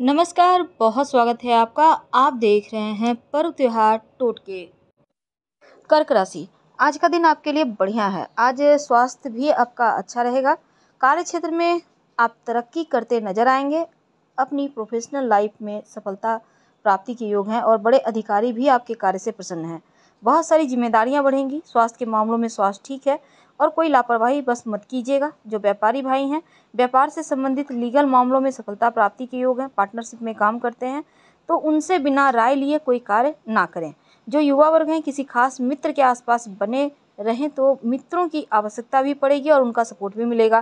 नमस्कार बहुत स्वागत है आपका आप देख रहे हैं पर्व त्योहार टोटके कर्क राशि आज का दिन आपके लिए बढ़िया है आज स्वास्थ्य भी आपका अच्छा रहेगा कार्य क्षेत्र में आप तरक्की करते नजर आएंगे अपनी प्रोफेशनल लाइफ में सफलता प्राप्ति के योग हैं और बड़े अधिकारी भी आपके कार्य से प्रसन्न हैं बहुत सारी जिम्मेदारियां बढ़ेंगी स्वास्थ्य के मामलों में स्वास्थ्य ठीक है और कोई लापरवाही बस मत कीजिएगा जो व्यापारी भाई हैं व्यापार से संबंधित लीगल मामलों में सफलता प्राप्ति के योग हैं पार्टनरशिप में काम करते हैं तो उनसे बिना राय लिए कोई कार्य ना करें जो युवा वर्ग हैं किसी खास मित्र के आसपास बने रहें तो मित्रों की आवश्यकता भी पड़ेगी और उनका सपोर्ट भी मिलेगा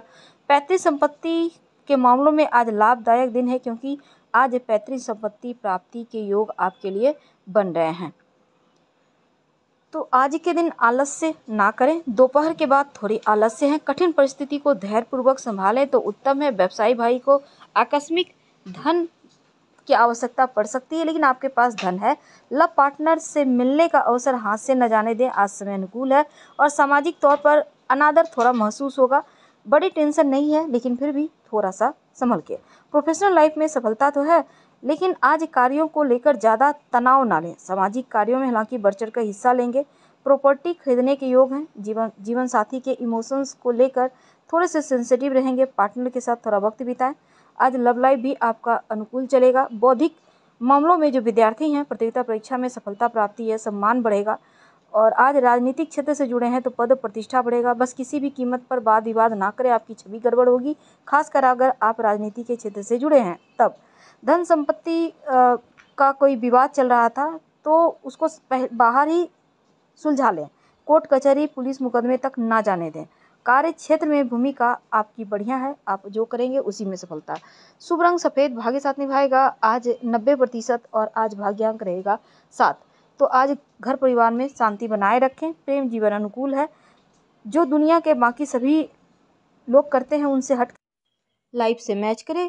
पैतृक संपत्ति के मामलों में आज लाभदायक दिन है क्योंकि आज पैतृक संपत्ति प्राप्ति के योग आपके लिए बन रहे हैं तो आज के दिन आलस्य ना करें दोपहर के बाद थोड़ी आलस्य है कठिन परिस्थिति को धैर्यपूर्वक संभालें तो उत्तम है व्यवसायी भाई को आकस्मिक धन की आवश्यकता पड़ सकती है लेकिन आपके पास धन है लव पार्टनर से मिलने का अवसर हाथ से न जाने दें आज समय अनुकूल है और सामाजिक तौर पर अनादर थोड़ा महसूस होगा बड़ी टेंशन नहीं है लेकिन फिर भी थोड़ा सा संभल के प्रोफेशनल लाइफ में सफलता तो है लेकिन आज कार्यों को लेकर ज़्यादा तनाव ना लें सामाजिक कार्यों में हालांकि बढ़ चढ़ कर हिस्सा लेंगे प्रॉपर्टी खरीदने के योग हैं जीवन जीवन साथी के इमोशंस को लेकर थोड़े से सेंसिटिव रहेंगे पार्टनर के साथ थोड़ा वक्त बिताएं आज लव लाइफ भी आपका अनुकूल चलेगा बौद्धिक मामलों में जो विद्यार्थी हैं प्रतियोगिता परीक्षा में सफलता प्राप्ति है सम्मान बढ़ेगा और आज राजनीतिक क्षेत्र से जुड़े हैं तो पद प्रतिष्ठा बढ़ेगा बस किसी भी कीमत पर वाद विवाद ना करें आपकी छवि गड़बड़ होगी खासकर अगर आप राजनीति के क्षेत्र से जुड़े हैं तब धन संपत्ति का कोई विवाद चल रहा था तो उसको बाहर ही सुलझा लें कोर्ट कचहरी पुलिस मुकदमे तक ना जाने दें कार्य क्षेत्र में भूमिका आपकी बढ़िया है आप जो करेंगे उसी में सफलता शुभ रंग सफ़ेद भाग्य साथ निभाएगा आज नब्बे प्रतिशत और आज भाग्यांक रहेगा सात तो आज घर परिवार में शांति बनाए रखें प्रेम जीवन अनुकूल है जो दुनिया के बाकी सभी लोग करते हैं उनसे हट लाइफ से मैच करें